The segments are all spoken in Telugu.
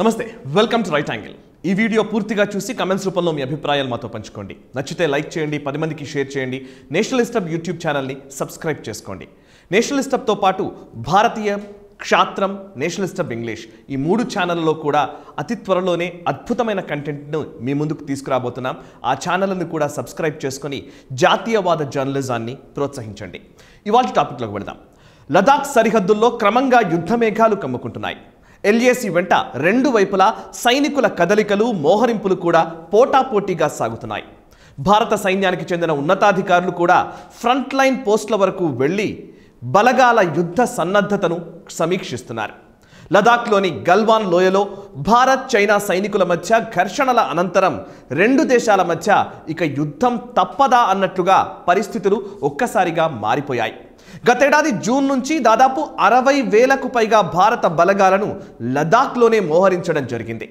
నమస్తే వెల్కమ్ టు రైట్ యాంగిల్ ఈ వీడియో పూర్తిగా చూసి కమెంట్స్ రూపంలో మీ అభిప్రాయాలు మాతో పంచుకోండి నచ్చితే లైక్ చేయండి పది మందికి షేర్ చేయండి నేషనల్ ఇస్టబ్ యూట్యూబ్ ఛానల్ని సబ్స్క్రైబ్ చేసుకోండి నేషనల్ ఇస్టబ్తో పాటు భారతీయ క్షాత్రం నేషనలిస్ట్ ఆఫ్ ఇంగ్లీష్ ఈ మూడు ఛానళ్ళలో కూడా అతి త్వరలోనే అద్భుతమైన కంటెంట్ను మీ ముందుకు తీసుకురాబోతున్నాం ఆ ఛానళ్ళను కూడా సబ్స్క్రైబ్ చేసుకొని జాతీయవాద జర్నలిజాన్ని ప్రోత్సహించండి ఇవాళ టాపిక్లోకి వెళదాం లదాఖ్ సరిహద్దుల్లో క్రమంగా యుద్ధ మేఘాలు కమ్ముకుంటున్నాయి ఎల్ఏసి వెంట రెండు వైపులా సైనికుల కదలికలు మోహరింపులు కూడా పోటాపోటీగా సాగుతున్నాయి భారత సైన్యానికి చెందిన ఉన్నతాధికారులు కూడా ఫ్రంట్ లైన్ పోస్టుల వరకు వెళ్ళి బలగాల యుద్ధ సన్నద్ధతను సమీక్షిస్తున్నారు లదాఖ్లోని గల్వాన్ లోయలో భారత్ చైనా సైనికుల మధ్య ఘర్షణల అనంతరం రెండు దేశాల మధ్య ఇక యుద్ధం తప్పదా అన్నట్లుగా పరిస్థితులు ఒక్కసారిగా మారిపోయాయి గతేడాది జూన్ నుంచి దాదాపు అరవై వేలకు పైగా భారత బలగాలను లదాఖ్లోనే మోహరించడం జరిగింది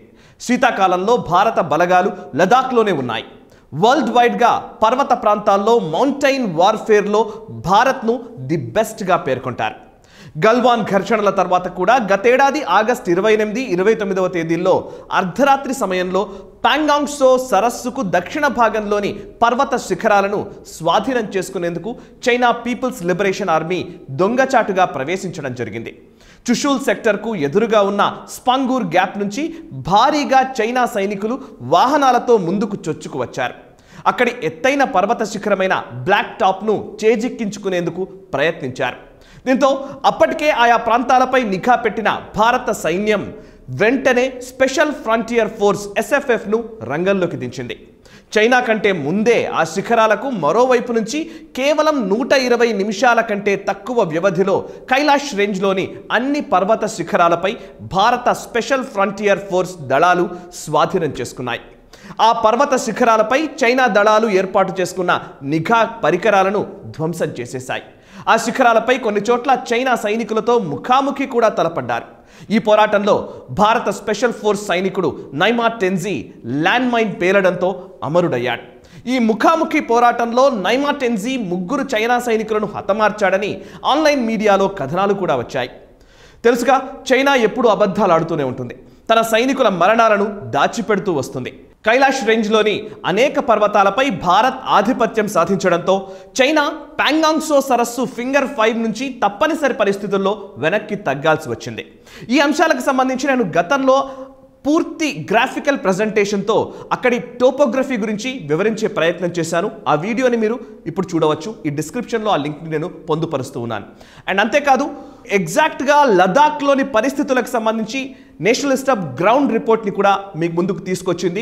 శీతాకాలంలో భారత బలగాలు లదాఖ్లోనే ఉన్నాయి వరల్డ్ వైడ్గా పర్వత ప్రాంతాల్లో మౌంటైన్ వార్ఫేర్లో భారత్ను ది బెస్ట్గా పేర్కొంటారు గల్వాన్ ఘర్షణల తర్వాత కూడా గతేడాది ఆగస్ట్ ఇరవై ఎనిమిది ఇరవై తొమ్మిదవ తేదీల్లో అర్ధరాత్రి సమయంలో పాంగాంగ్సో సరస్సుకు దక్షిణ భాగంలోని పర్వత శిఖరాలను స్వాధీనం చేసుకునేందుకు చైనా పీపుల్స్ లిబరేషన్ ఆర్మీ దొంగచాటుగా ప్రవేశించడం జరిగింది చుషూల్ సెక్టర్కు ఎదురుగా ఉన్న స్పాంగూర్ గ్యాప్ నుంచి భారీగా చైనా సైనికులు వాహనాలతో ముందుకు చొచ్చుకు వచ్చారు అక్కడి ఎత్తైన పర్వత శిఖరమైన బ్లాక్ టాప్ను చేజిక్కించుకునేందుకు ప్రయత్నించారు దీంతో అప్పటికే ఆయా ప్రాంతాలపై నిఘా పెట్టిన భారత సైన్యం వెంటనే స్పెషల్ ఫ్రంటియర్ ఫోర్స్ ఎస్ఎఫ్ఎఫ్ను రంగంలోకి దించింది చైనా కంటే ముందే ఆ శిఖరాలకు మరోవైపు నుంచి కేవలం నూట ఇరవై నిమిషాల కంటే తక్కువ వ్యవధిలో కైలాష్ రేంజ్లోని అన్ని పర్వత శిఖరాలపై భారత స్పెషల్ ఫ్రంటియర్ ఫోర్స్ దళాలు స్వాధీనం చేసుకున్నాయి ఆ పర్వత శిఖరాలపై చైనా దళాలు ఏర్పాటు చేసుకున్న నిఘా పరికరాలను ధ్వంసం చేసేశాయి ఆ శిఖరాలపై కొన్ని చోట్ల చైనా సైనికులతో ముఖాముఖి కూడా తలపడ్డారు ఈ పోరాటంలో భారత స్పెషల్ ఫోర్స్ సైనికుడు నైమా టెన్జీ ల్యాండ్ మైన్ పేలడంతో అమరుడయ్యాడు ఈ ముఖాముఖి పోరాటంలో నైమా టెన్జీ ముగ్గురు చైనా సైనికులను హతమార్చాడని ఆన్లైన్ మీడియాలో కథనాలు కూడా వచ్చాయి తెలుసుగా చైనా ఎప్పుడూ అబద్ధాలు ఆడుతూనే ఉంటుంది తన సైనికుల మరణాలను దాచిపెడుతూ వస్తుంది కైలాష్ రేంజ్లోని అనేక పర్వతాలపై భారత్ ఆధిపత్యం సాధించడంతో చైనా ప్యాంగాంగ్సో సరస్సు ఫింగర్ ఫైవ్ నుంచి తప్పనిసరి పరిస్థితుల్లో వెనక్కి తగ్గాల్సి వచ్చింది ఈ అంశాలకు సంబంధించి నేను గతంలో పూర్తి గ్రాఫికల్ ప్రజెంటేషన్తో అక్కడి టోపోగ్రఫీ గురించి వివరించే ప్రయత్నం చేశాను ఆ వీడియోని మీరు ఇప్పుడు చూడవచ్చు ఈ డిస్క్రిప్షన్లో ఆ లింక్ని నేను పొందుపరుస్తూ ఉన్నాను అండ్ అంతేకాదు ఎగ్జాక్ట్గా లదాఖ్లోని పరిస్థితులకు సంబంధించి నేషనల్ ఆఫ్ గ్రౌండ్ రిపోర్ట్ని కూడా మీకు ముందుకు తీసుకొచ్చింది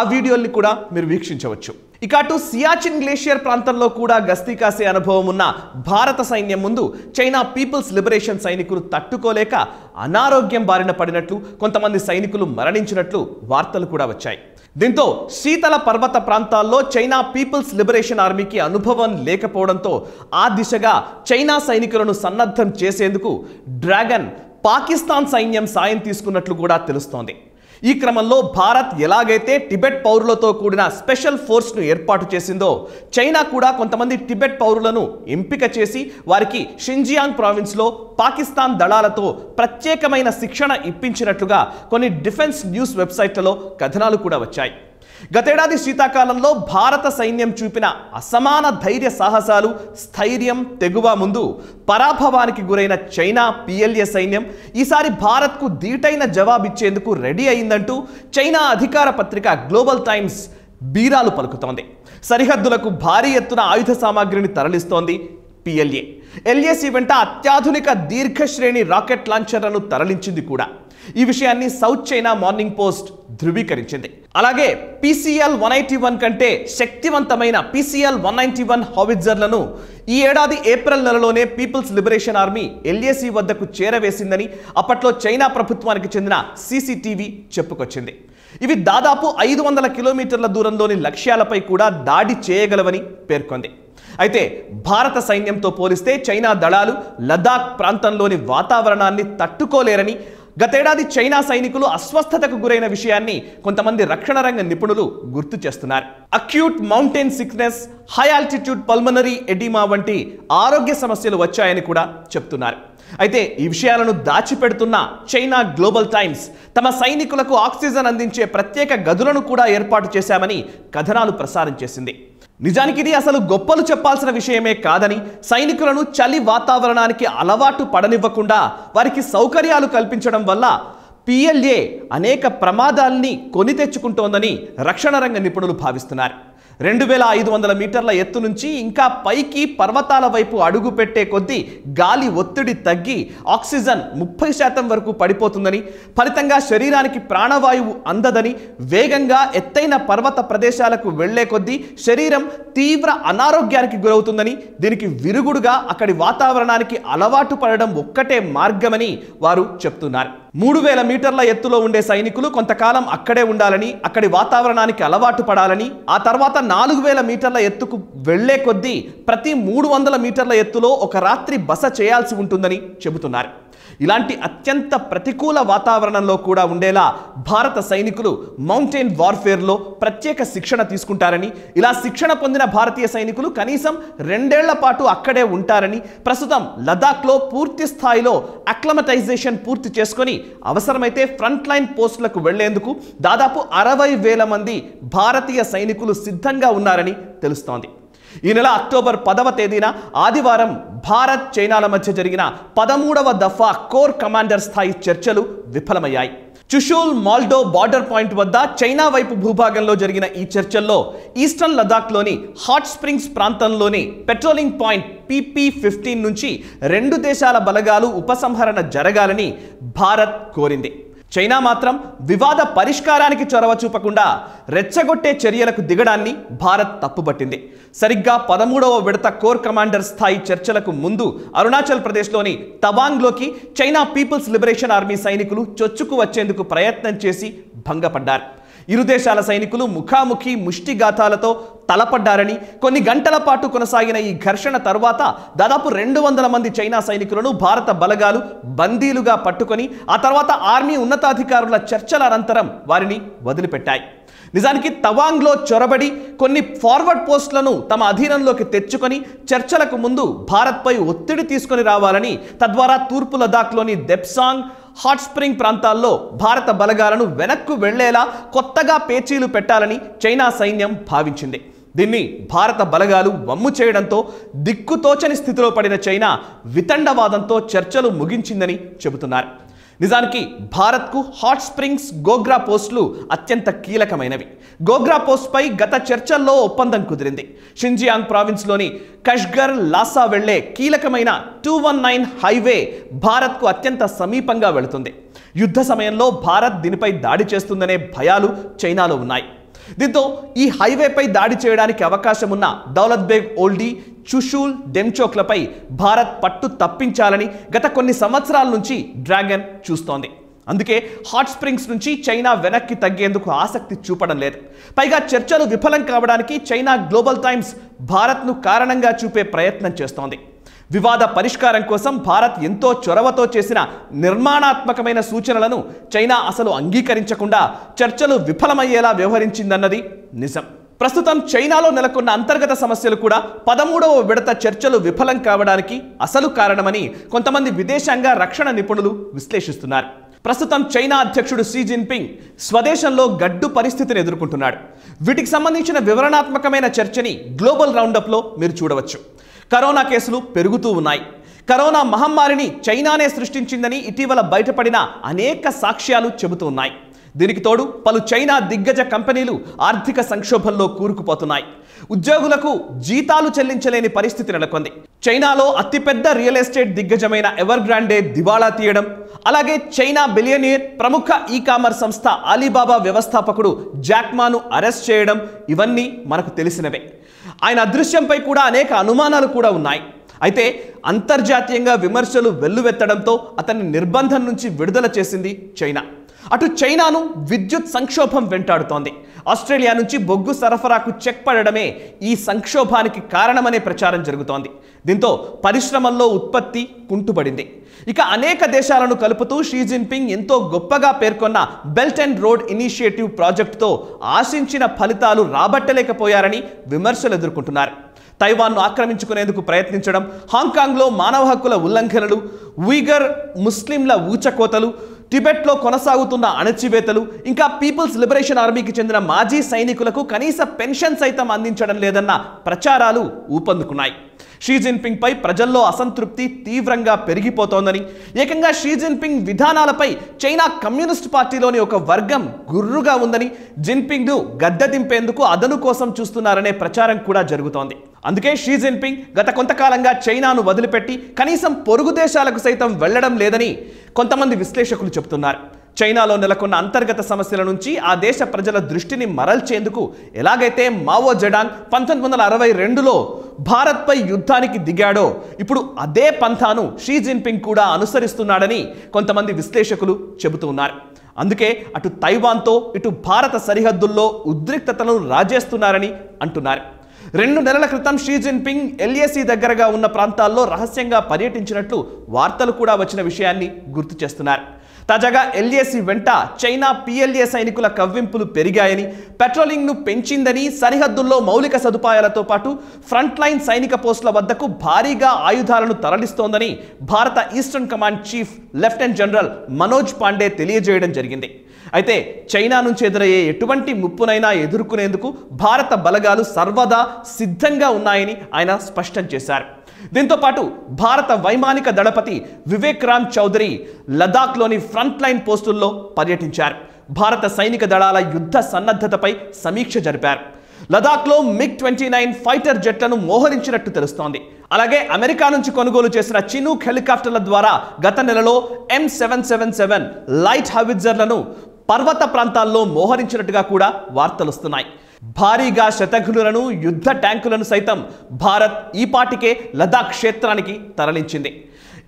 ఆ వీడియోల్ని కూడా మీరు వీక్షించవచ్చు ఇక అటు సియాచిన్ గ్లేషియర్ ప్రాంతంలో కూడా గస్తీ కాసే అనుభవం ఉన్న భారత సైన్యం ముందు చైనా పీపుల్స్ లిబరేషన్ సైనికులు తట్టుకోలేక అనారోగ్యం బారిన పడినట్లు కొంతమంది సైనికులు మరణించినట్లు వార్తలు కూడా వచ్చాయి దీంతో శీతల పర్వత ప్రాంతాల్లో చైనా పీపుల్స్ లిబరేషన్ ఆర్మీకి అనుభవం లేకపోవడంతో ఆ దిశగా చైనా సైనికులను సన్నద్ధం చేసేందుకు డ్రాగన్ పాకిస్తాన్ సైన్యం సాయం తీసుకున్నట్లు కూడా తెలుస్తోంది ఈ క్రమంలో భారత్ ఎలాగైతే టిబెట్ పౌరులతో కూడిన స్పెషల్ ఫోర్స్ను ఏర్పాటు చేసిందో చైనా కూడా కొంతమంది టిబెట్ పౌరులను ఎంపిక చేసి వారికి షింజియాంగ్ ప్రావిన్స్లో పాకిస్తాన్ దళాలతో ప్రత్యేకమైన శిక్షణ ఇప్పించినట్లుగా కొన్ని డిఫెన్స్ న్యూస్ వెబ్సైట్లలో కథనాలు కూడా వచ్చాయి గతేడాది శీతాకాలంలో భారత సైన్యం చూపిన అసమాన ధైర్య సాహసాలు స్థైర్యం తెగువ ముందు పరాభవానికి గురైన చైనా పిఎల్ఏ సైన్యం ఈసారి భారత్కు ధీటైన జవాబిచ్చేందుకు రెడీ అయిందంటూ చైనా అధికార పత్రిక గ్లోబల్ టైమ్స్ బీరాలు పలుకుతోంది సరిహద్దులకు భారీ ఎత్తున ఆయుధ సామాగ్రిని తరలిస్తోంది పిఎల్ఏ ఎల్ఏసి వెంట అత్యాధునిక దీర్ఘశ్రేణి రాకెట్ లాంఛర్లను తరలించింది కూడా ఈ విషయాన్ని సౌత్ చైనా మార్నింగ్ పోస్ట్ ధృవీకరించింది అలాగే పిసిఎల్ వన్ ఎయిటీ వన్ కంటే శక్తివంతమైన పిసిఎల్ వన్ నైంటీ వన్ హావిజర్లను ఈ ఏడాది ఏప్రిల్ నెలలోనే పీపుల్స్ లిబరేషన్ ఆర్మీ ఎల్ఏసీ వద్దకు చేరవేసిందని అప్పట్లో చైనా ప్రభుత్వానికి చెందిన సీసీటీవీ చెప్పుకొచ్చింది ఇవి దాదాపు ఐదు వందల కిలోమీటర్ల దూరంలోని లక్ష్యాలపై కూడా దాడి చేయగలవని పేర్కొంది అయితే భారత సైన్యంతో పోలిస్తే చైనా దళాలు లదాఖ్ ప్రాంతంలోని వాతావరణాన్ని తట్టుకోలేరని గతేడాది చైనా సైనికులు అస్వస్థతకు గురైన విషయాన్ని కొంతమంది రక్షణ రంగ నిపుణులు గుర్తు చేస్తున్నారు acute mountain sickness high altitude pulmonary oedema వంటి ఆరోగ్య సమస్యలు వచ్చాయని కూడా చెప్తున్నారు అయితే ఈ విషయాలను దాచిపెడుతున్న చైనా గ్లోబల్ టైమ్స్ తమ సైనికులకు ఆక్సిజన్ అందించే ప్రత్యేక గదులను కూడా ఏర్పాటు చేశామని కథనాలు ప్రసారం చేసింది నిజానికి ఇది అసలు గొప్పలు చెప్పాల్సిన విషయమే కాదని సైనికులను చలి వాతావరణానికి అలవాటు పడనివ్వకుండా వారికి సౌకర్యాలు కల్పించడం వల్ల పిఎల్ఏ అనేక ప్రమాదాల్ని కొని తెచ్చుకుంటోందని రక్షణ రంగ నిపుణులు భావిస్తున్నారు రెండు వేల ఐదు వందల మీటర్ల ఎత్తు నుంచి ఇంకా పైకి పర్వతాల వైపు అడుగు పెట్టే కొద్దీ గాలి ఒత్తిడి తగ్గి ఆక్సిజన్ ముప్పై శాతం వరకు పడిపోతుందని ఫలితంగా శరీరానికి ప్రాణవాయువు అందదని వేగంగా ఎత్తైన పర్వత ప్రదేశాలకు వెళ్లే కొద్దీ శరీరం తీవ్ర అనారోగ్యానికి గురవుతుందని దీనికి విరుగుడుగా అక్కడి వాతావరణానికి అలవాటు పడడం ఒక్కటే మార్గమని వారు చెప్తున్నారు మూడు వేల మీటర్ల ఎత్తులో ఉండే సైనికులు కొంతకాలం అక్కడే ఉండాలని అక్కడి వాతావరణానికి అలవాటు పడాలని ఆ తర్వాత నాలుగు వేల మీటర్ల ఎత్తుకు వెళ్లే కొద్దీ ప్రతి మూడు వందల మీటర్ల ఎత్తులో ఒక రాత్రి బస చేయాల్సి ఉంటుందని చెబుతున్నారు ఇలాంటి అత్యంత ప్రతికూల వాతావరణంలో కూడా ఉండేలా భారత సైనికులు మౌంటైన్ వార్ఫేర్లో ప్రత్యేక శిక్షణ తీసుకుంటారని ఇలా శిక్షణ పొందిన భారతీయ సైనికులు కనీసం రెండేళ్ల పాటు అక్కడే ఉంటారని ప్రస్తుతం లదాఖ్లో పూర్తి స్థాయిలో అక్లమటైజేషన్ పూర్తి చేసుకొని అవసరమైతే ఫ్రంట్ లైన్ పోస్టులకు వెళ్లేందుకు దాదాపు అరవై వేల మంది భారతీయ సైనికులు సిద్ధంగా ఉన్నారని తెలుస్తోంది ఈ నెల అక్టోబర్ పదవ తేదీన ఆదివారం భారత్ చైనాల మధ్య జరిగిన పదమూడవ దఫా కోర్ కమాండర్ స్థాయి చర్చలు విఫలమయ్యాయి చుషూల్ మాల్డో బార్డర్ పాయింట్ వద్ద చైనా వైపు భూభాగంలో జరిగిన ఈ చర్చల్లో ఈస్టర్న్ లదాఖ్లోని హాట్ స్ప్రింగ్స్ ప్రాంతంలోని పెట్రోలింగ్ పాయింట్ పీపీ ఫిఫ్టీన్ నుంచి రెండు దేశాల బలగాలు ఉపసంహరణ జరగాలని భారత్ కోరింది చైనా మాత్రం వివాద పరిష్కారానికి చొరవ చూపకుండా రెచ్చగొట్టే చర్యలకు దిగడాన్ని భారత్ తప్పుబట్టింది సరిగ్గా పదమూడవ విడత కోర్ కమాండర్ స్థాయి చర్చలకు ముందు అరుణాచల్ ప్రదేశ్లోని తవాంగ్లోకి చైనా పీపుల్స్ లిబరేషన్ ఆర్మీ సైనికులు చొచ్చుకు వచ్చేందుకు ప్రయత్నం చేసి భంగపడ్డారు ఇరు దేశాల సైనికులు ముఖాముఖి ముష్టిఘాతాలతో తలపడ్డారని కొన్ని గంటల పాటు కొనసాగిన ఈ ఘర్షణ తర్వాత దాదాపు రెండు వందల మంది చైనా సైనికులను భారత బలగాలు బందీలుగా పట్టుకొని ఆ తర్వాత ఆర్మీ ఉన్నతాధికారుల చర్చల అనంతరం వారిని వదిలిపెట్టాయి నిజానికి తవాంగ్లో చొరబడి కొన్ని ఫార్వర్డ్ పోస్టులను తమ అధీనంలోకి తెచ్చుకొని చర్చలకు ముందు భారత్పై ఒత్తిడి తీసుకొని రావాలని తద్వారా తూర్పు లదాఖ్లోని దెప్సాంగ్ హాట్ స్ప్రింగ్ ప్రాంతాల్లో భారత బలగాలను వెనక్కు వెళ్లేలా కొత్తగా పేచీలు పెట్టాలని చైనా సైన్యం భావించింది దీన్ని భారత బలగాలు వమ్ము చేయడంతో దిక్కుతోచని స్థితిలో పడిన చైనా వితండవాదంతో చర్చలు ముగించిందని చెబుతున్నారు నిజానికి భారత్కు హాట్ స్ప్రింగ్స్ గోగ్రా పోస్టులు అత్యంత కీలకమైనవి గోగ్రా పోస్ట్పై గత చర్చల్లో ఒప్పందం కుదిరింది షింజియాంగ్ ప్రావిన్స్లోని కష్గర్ లాసా వెళ్లే కీలకమైన టూ వన్ నైన్ హైవే భారత్కు అత్యంత సమీపంగా వెళుతుంది యుద్ధ సమయంలో భారత్ దీనిపై దాడి చేస్తుందనే భయాలు చైనాలో ఉన్నాయి దీంతో ఈ హైవేపై దాడి చేయడానికి అవకాశం ఉన్న దౌలత్ బేగ్ ఓల్డీ చుషూల్ డెమ్చోక్లపై భారత్ పట్టు తప్పించాలని గత కొన్ని సంవత్సరాల నుంచి డ్రాగన్ చూస్తోంది అందుకే హాట్ స్ప్రింగ్స్ నుంచి చైనా వెనక్కి తగ్గేందుకు ఆసక్తి చూపడం లేదు పైగా చర్చలు విఫలం కావడానికి చైనా గ్లోబల్ టైమ్స్ భారత్ను కారణంగా చూపే ప్రయత్నం చేస్తోంది వివాద పరిష్కారం కోసం భారత్ ఎంతో చొరవతో చేసిన నిర్మాణాత్మకమైన సూచనలను చైనా అసలు అంగీకరించకుండా చర్చలు విఫలమయ్యేలా వ్యవహరించిందన్నది నిజం ప్రస్తుతం చైనాలో నెలకొన్న అంతర్గత సమస్యలు కూడా పదమూడవ విడత చర్చలు విఫలం కావడానికి అసలు కారణమని కొంతమంది విదేశాంగ రక్షణ నిపుణులు విశ్లేషిస్తున్నారు ప్రస్తుతం చైనా అధ్యక్షుడు షీ జిన్పింగ్ స్వదేశంలో గడ్డు పరిస్థితిని ఎదుర్కొంటున్నాడు వీటికి సంబంధించిన వివరణాత్మకమైన చర్చని గ్లోబల్ రౌండప్లో మీరు చూడవచ్చు కరోనా కేసులు పెరుగుతూ ఉన్నాయి కరోనా మహమ్మారిని చైనానే సృష్టించిందని ఇటీవల బయటపడిన అనేక సాక్ష్యాలు చెబుతూ ఉన్నాయి దీనికి తోడు పలు చైనా దిగ్గజ కంపెనీలు ఆర్థిక సంక్షోభంలో కూరుకుపోతున్నాయి ఉద్యోగులకు జీతాలు చెల్లించలేని పరిస్థితి నెలకొంది చైనాలో అతిపెద్ద రియల్ ఎస్టేట్ దిగ్గజమైన ఎవర్ గ్రాండే దివాళా తీయడం అలాగే చైనా బిలియనియర్ ప్రముఖ ఈ కామర్స్ సంస్థ అలీబాబా వ్యవస్థాపకుడు జాక్మాను అరెస్ట్ చేయడం ఇవన్నీ మనకు తెలిసినవే ఆయన అదృశ్యంపై కూడా అనేక అనుమానాలు కూడా ఉన్నాయి అయితే అంతర్జాతీయంగా విమర్శలు వెల్లువెత్తడంతో అతన్ని నిర్బంధం నుంచి విడుదల చేసింది చైనా అటు చైనాను విద్యుత్ సంక్షోభం వెంటాడుతోంది ఆస్ట్రేలియా నుంచి బొగ్గు సరఫరాకు చెక్ పడడమే ఈ సంక్షోభానికి కారణమనే ప్రచారం జరుగుతోంది దీంతో పరిశ్రమల్లో ఉత్పత్తి కుంటుపడింది ఇక అనేక దేశాలను కలుపుతూ షీ జిన్పింగ్ ఎంతో గొప్పగా పేర్కొన్న బెల్ట్ అండ్ రోడ్ ఇనిషియేటివ్ ప్రాజెక్టుతో ఆశించిన ఫలితాలు రాబట్టలేకపోయారని విమర్శలు ఎదుర్కొంటున్నారు తైవాన్ను ఆక్రమించుకునేందుకు ప్రయత్నించడం హాంకాంగ్లో మానవ హక్కుల ఉల్లంఘనలు ఉయిగర్ ముస్లింల ఊచకోతలు టిబెట్లో కొనసాగుతున్న అణచివేతలు ఇంకా పీపుల్స్ లిబరేషన్ ఆర్మీకి చెందిన మాజీ సైనికులకు కనీస పెన్షన్ సైతం అందించడం లేదన్న ప్రచారాలు ఊపందుకున్నాయి షీ పై ప్రజల్లో అసంతృప్తి తీవ్రంగా పెరిగిపోతోందని ఏకంగా షీ జిన్పింగ్ విధానాలపై చైనా కమ్యూనిస్ట్ పార్టీలోని ఒక వర్గం గుర్రుగా ఉందని జిన్పింగ్ను గద్దె దింపేందుకు అదను కోసం చూస్తున్నారనే ప్రచారం కూడా జరుగుతోంది అందుకే షీ జిన్పింగ్ గత కొంతకాలంగా చైనాను వదిలిపెట్టి కనీసం పొరుగు దేశాలకు సైతం వెళ్లడం లేదని కొంతమంది విశ్లేషకులు చెబుతున్నారు చైనాలో నెలకొన్న అంతర్గత సమస్యల నుంచి ఆ దేశ ప్రజల దృష్టిని మరల్చేందుకు ఎలాగైతే మావో జడాంగ్ పంతొమ్మిది వందల అరవై రెండులో భారత్పై యుద్ధానికి దిగాడో ఇప్పుడు అదే పంథాను షీ జిన్పింగ్ కూడా అనుసరిస్తున్నాడని కొంతమంది విశ్లేషకులు చెబుతున్నారు అందుకే అటు తైవాన్తో ఇటు భారత సరిహద్దుల్లో ఉద్రిక్తతను రాజేస్తున్నారని అంటున్నారు రెండు నెలల క్రితం షీ జిన్పింగ్ ఎల్ఏసి దగ్గరగా ఉన్న ప్రాంతాల్లో రహస్యంగా పర్యటించినట్లు వార్తలు కూడా వచ్చిన విషయాన్ని గుర్తు చేస్తున్నారు తాజాగా ఎల్ఏసి వెంట చైనా పిఎల్ఏ సైనికుల కవ్వింపులు పెరిగాయని పెట్రోలింగ్ను పెంచిందని సరిహద్దుల్లో మౌలిక సదుపాయాలతో పాటు ఫ్రంట్ లైన్ సైనిక పోస్టుల వద్దకు భారీగా ఆయుధాలను తరలిస్తోందని భారత eastern command chief lieutenant general Manoj Pandey తెలియజేయడం జరిగింది అయితే చైనా నుంచి ఎదురయ్యే ఎటువంటి ముప్పునైనా ఎదుర్కొనేందుకు భారత బలగాలు సర్వదా సిద్ధంగా ఉన్నాయని ఆయన స్పష్టం చేశారు దీంతో పాటు భారత వైమానిక దళపతి వివేక్ రామ్ చౌదరి లదాఖ్లోని ఫ్రంట్ లైన్ పోస్టుల్లో పర్యటించారు భారత సైనిక దళాల యుద్ధ సన్నద్ధతపై సమీక్ష జరిపారు లదాఖ్లో మిగ్ ట్వంటీ నైన్ ఫైటర్ జెట్లను మోహరించినట్టు తెలుస్తోంది అలాగే అమెరికా నుంచి కొనుగోలు చేసిన చినూక్ హెలికాప్టర్ల ద్వారా గత నెలలో M seven seven seven light హవిజర్లను పర్వత ప్రాంతాల్లో మోహరించినట్టుగా కూడా వార్తలు వస్తున్నాయి భారీగా శతఘ్నులను యుద్ధ ట్యాంకులను సైతం భారత్ ఈపాటికే లదాఖ్ క్షేత్రానికి తరలించింది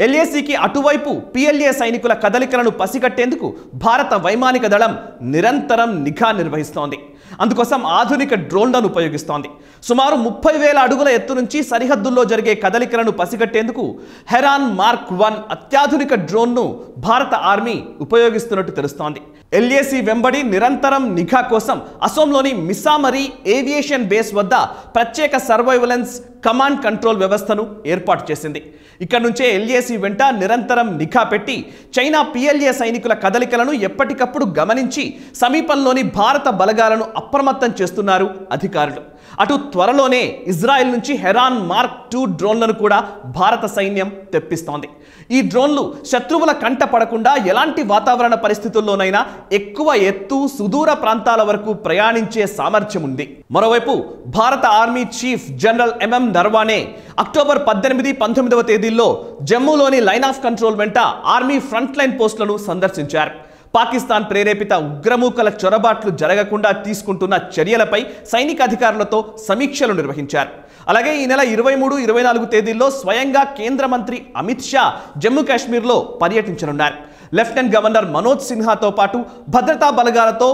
ఎల్ఏసీకి అటువైపు పిఎల్ఏ సైనికుల కదలికలను పసిగట్టేందుకు భారత వైమానిక దళం నిరంతరం నిఘా నిర్వహిస్తోంది అందుకోసం ఆధునిక డ్రోన్లను ఉపయోగిస్తోంది సుమారు ముప్పై వేల అడుగుల ఎత్తు నుంచి సరిహద్దుల్లో జరిగే కదలికలను పసిగట్టేందుకు హెరాన్ మార్క్ వన్ అత్యాధునిక డ్రోన్ను భారత ఆర్మీ ఉపయోగిస్తున్నట్టు తెలుస్తోంది ఎల్ఏసీ వెంబడి నిరంతరం నిఘా కోసం అసోంలోని మిసామరి ఏవియేషన్ బేస్ వద్ద ప్రత్యేక సర్వైవలెన్స్ కమాండ్ కంట్రోల్ వ్యవస్థను ఏర్పాటు చేసింది ఇక్కడ నుంచే ఎల్ఏసీ వెంట నిరంతరం నిఘా పెట్టి చైనా పిఎల్ఏ సైనికుల కదలికలను ఎప్పటికప్పుడు గమనించి సమీపంలోని భారత బలగాలను అప్రమత్తం చేస్తున్నారు అధికారులు అటు త్వరలోనే ఇజ్రాయెల్ నుంచి హెరాన్ మార్క్ టూ డ్రోన్లను కూడా భారత సైన్యం తెప్పిస్తోంది ఈ డ్రోన్లు శత్రువుల కంట పడకుండా ఎలాంటి వాతావరణ పరిస్థితుల్లోనైనా ఎక్కువ ఎత్తు సుదూర ప్రాంతాల వరకు ప్రయాణించే సామర్థ్యం ఉంది మరోవైపు భారత army chief general MM Naravane October పద్దెనిమిది పంతొమ్మిదవ తేదీల్లో జమ్మూలోని లైన్ ఆఫ్ కంట్రోల్ వెంట ఆర్మీ ఫ్రంట్ లైన్ పోస్టులను సందర్శించారు పాకిస్తాన్ ప్రేరేపిత ఉగ్రమూకల చొరబాట్లు జరగకుండా తీసుకుంటున్న చర్యలపై సైనిక అధికారులతో సమీక్షలు నిర్వహించారు అలాగే ఈ నెల ఇరవై మూడు ఇరవై నాలుగు తేదీల్లో స్వయంగా కేంద్ర మంత్రి అమిత్ షా జమ్మూ కాశ్మీర్లో పర్యటించనున్నారు లెఫ్టినెంట్ గవర్నర్ మనోజ్ సిన్హాతో పాటు భద్రతా బలగాలతో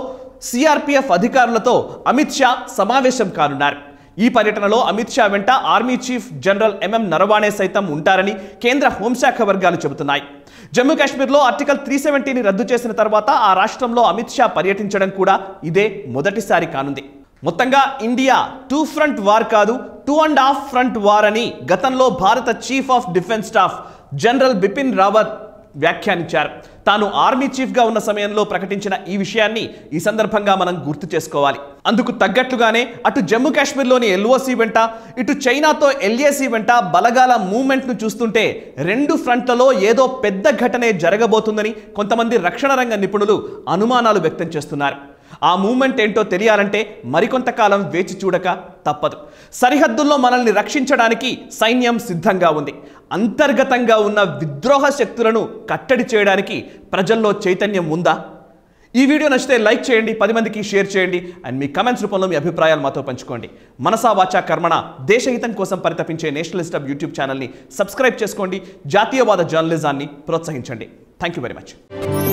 సిఆర్పిఎఫ్ అధికారులతో అమిత్ షా సమావేశం కానున్నారు ఈ పర్యటనలో అమిత్ షా వెంట army chief general MM Naravane సైతం ఉంటారని కేంద్ర హోంశాఖ వర్గాలు చెబుతున్నాయి జమ్మూ కాశ్మీర్లో ఆర్టికల్ త్రీ సెవెంటీని రద్దు చేసిన తర్వాత ఆ రాష్ట్రంలో అమిత్ షా పర్యటించడం కూడా ఇదే మొదటిసారి కానుంది మొత్తంగా ఇండియా టూ ఫ్రంట్ వార్ కాదు two and half front war అని గతంలో భారత chief of defence staff general Bipin Rawat వ్యాఖ్యానించారు తాను ఆర్మీ చీఫ్గా ఉన్న సమయంలో ప్రకటించిన ఈ విషయాన్ని ఈ సందర్భంగా మనం గుర్తు చేసుకోవాలి అందుకు తగ్గట్లుగానే అటు జమ్మూ కాశ్మీర్లోని ఎల్ఓసి వెంట ఇటు చైనాతో ఎల్ఏసి వెంట బలగాల మూమెంట్ను చూస్తుంటే రెండు ఫ్రంట్లలో ఏదో పెద్ద ఘటనే జరగబోతుందని కొంతమంది రక్షణ రంగ నిపుణులు అనుమానాలు వ్యక్తం చేస్తున్నారు ఆ మూమెంట్ ఏంటో తెలియాలంటే మరికొంతకాలం వేచి చూడక తప్పదు సరిహద్దుల్లో మనల్ని రక్షించడానికి సైన్యం సిద్ధంగా ఉంది అంతర్గతంగా ఉన్న విద్రోహ శక్తులను కట్టడి చేయడానికి ప్రజల్లో చైతన్యం ఉందా ఈ వీడియో నచ్చితే లైక్ చేయండి పది మందికి షేర్ చేయండి అండ్ మీ కమెంట్స్ రూపంలో మీ అభిప్రాయాలు మాతో పంచుకోండి మనసా వాచా కర్మణ దేశహితం కోసం పరితపించే నేషనలిస్ట్ ఆఫ్ యూట్యూబ్ ఛానల్ని సబ్స్క్రైబ్ చేసుకోండి జాతీయవాద జర్నలిజాన్ని ప్రోత్సహించండి థ్యాంక్ యూ వెరీ మచ్